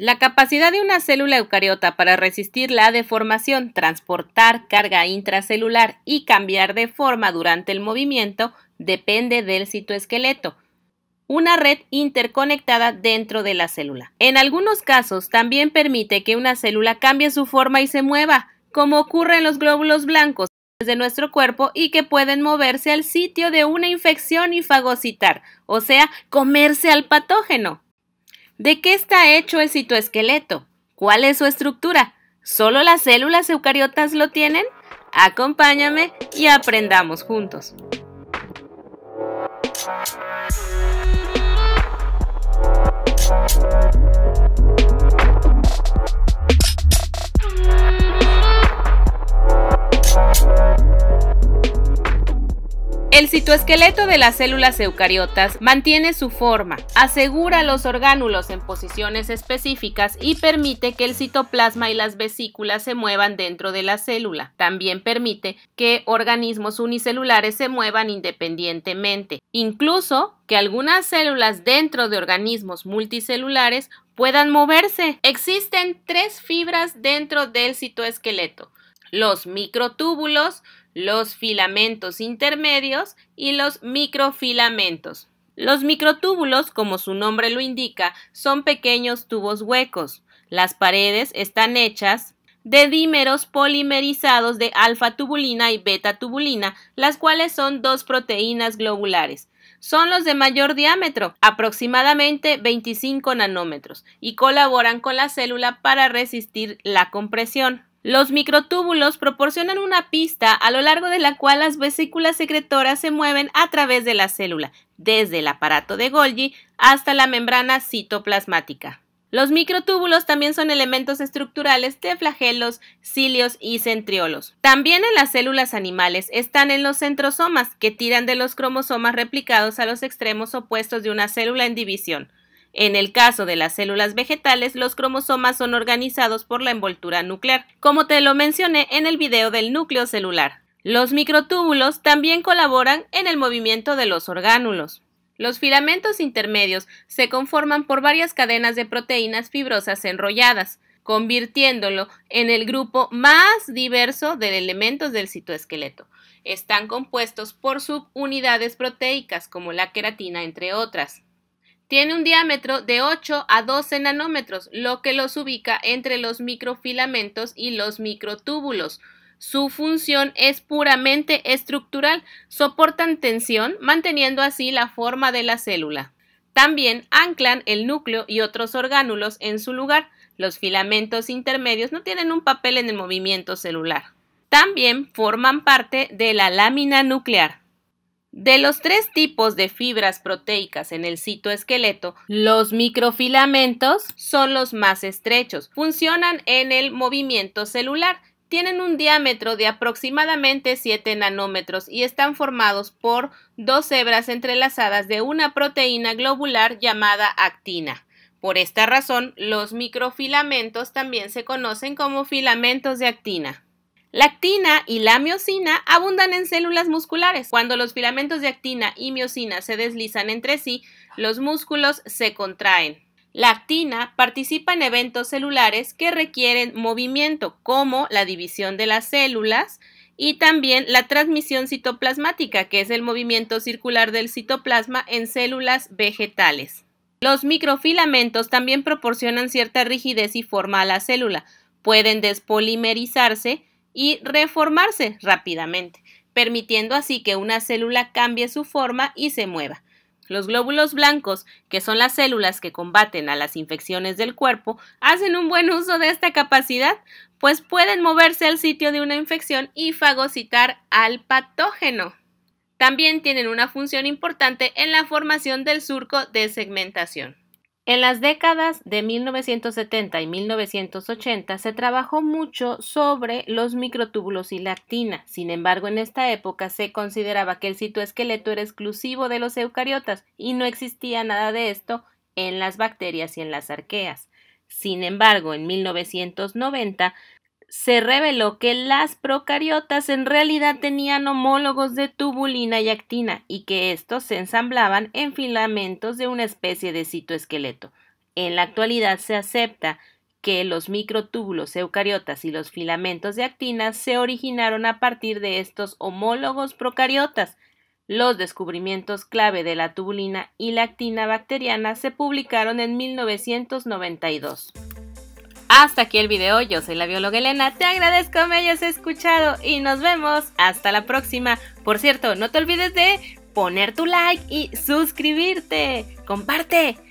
La capacidad de una célula eucariota para resistir la deformación, transportar carga intracelular y cambiar de forma durante el movimiento depende del citoesqueleto, una red interconectada dentro de la célula. En algunos casos también permite que una célula cambie su forma y se mueva, como ocurre en los glóbulos blancos de nuestro cuerpo y que pueden moverse al sitio de una infección y fagocitar, o sea, comerse al patógeno. ¿De qué está hecho el citoesqueleto? ¿Cuál es su estructura? ¿Solo las células eucariotas lo tienen? Acompáñame y aprendamos juntos. El citoesqueleto de las células eucariotas mantiene su forma, asegura los orgánulos en posiciones específicas y permite que el citoplasma y las vesículas se muevan dentro de la célula. También permite que organismos unicelulares se muevan independientemente, incluso que algunas células dentro de organismos multicelulares puedan moverse. Existen tres fibras dentro del citoesqueleto, los microtúbulos, los filamentos intermedios y los microfilamentos. Los microtúbulos, como su nombre lo indica, son pequeños tubos huecos. Las paredes están hechas de dímeros polimerizados de alfa tubulina y beta tubulina, las cuales son dos proteínas globulares. Son los de mayor diámetro, aproximadamente 25 nanómetros, y colaboran con la célula para resistir la compresión. Los microtúbulos proporcionan una pista a lo largo de la cual las vesículas secretoras se mueven a través de la célula, desde el aparato de Golgi hasta la membrana citoplasmática. Los microtúbulos también son elementos estructurales de flagelos, cilios y centriolos. También en las células animales están en los centrosomas, que tiran de los cromosomas replicados a los extremos opuestos de una célula en división. En el caso de las células vegetales, los cromosomas son organizados por la envoltura nuclear, como te lo mencioné en el video del núcleo celular. Los microtúbulos también colaboran en el movimiento de los orgánulos. Los filamentos intermedios se conforman por varias cadenas de proteínas fibrosas enrolladas, convirtiéndolo en el grupo más diverso de elementos del citoesqueleto. Están compuestos por subunidades proteicas como la queratina, entre otras. Tiene un diámetro de 8 a 12 nanómetros, lo que los ubica entre los microfilamentos y los microtúbulos. Su función es puramente estructural, soportan tensión, manteniendo así la forma de la célula. También anclan el núcleo y otros orgánulos en su lugar. Los filamentos intermedios no tienen un papel en el movimiento celular. También forman parte de la lámina nuclear. De los tres tipos de fibras proteicas en el citoesqueleto, los microfilamentos son los más estrechos. Funcionan en el movimiento celular. Tienen un diámetro de aproximadamente 7 nanómetros y están formados por dos hebras entrelazadas de una proteína globular llamada actina. Por esta razón, los microfilamentos también se conocen como filamentos de actina. La actina y la miocina abundan en células musculares. Cuando los filamentos de actina y miocina se deslizan entre sí, los músculos se contraen. La actina participa en eventos celulares que requieren movimiento, como la división de las células y también la transmisión citoplasmática, que es el movimiento circular del citoplasma en células vegetales. Los microfilamentos también proporcionan cierta rigidez y forma a la célula. Pueden despolimerizarse y reformarse rápidamente, permitiendo así que una célula cambie su forma y se mueva. Los glóbulos blancos, que son las células que combaten a las infecciones del cuerpo, hacen un buen uso de esta capacidad, pues pueden moverse al sitio de una infección y fagocitar al patógeno. También tienen una función importante en la formación del surco de segmentación. En las décadas de 1970 y 1980 se trabajó mucho sobre los microtúbulos y la actina. Sin embargo, en esta época se consideraba que el citoesqueleto era exclusivo de los eucariotas y no existía nada de esto en las bacterias y en las arqueas. Sin embargo, en 1990 se reveló que las procariotas en realidad tenían homólogos de tubulina y actina y que estos se ensamblaban en filamentos de una especie de citoesqueleto. En la actualidad se acepta que los microtúbulos eucariotas y los filamentos de actina se originaron a partir de estos homólogos procariotas. Los descubrimientos clave de la tubulina y la actina bacteriana se publicaron en 1992. Hasta aquí el video, yo soy la bióloga Elena, te agradezco me hayas escuchado y nos vemos hasta la próxima. Por cierto, no te olvides de poner tu like y suscribirte. Comparte.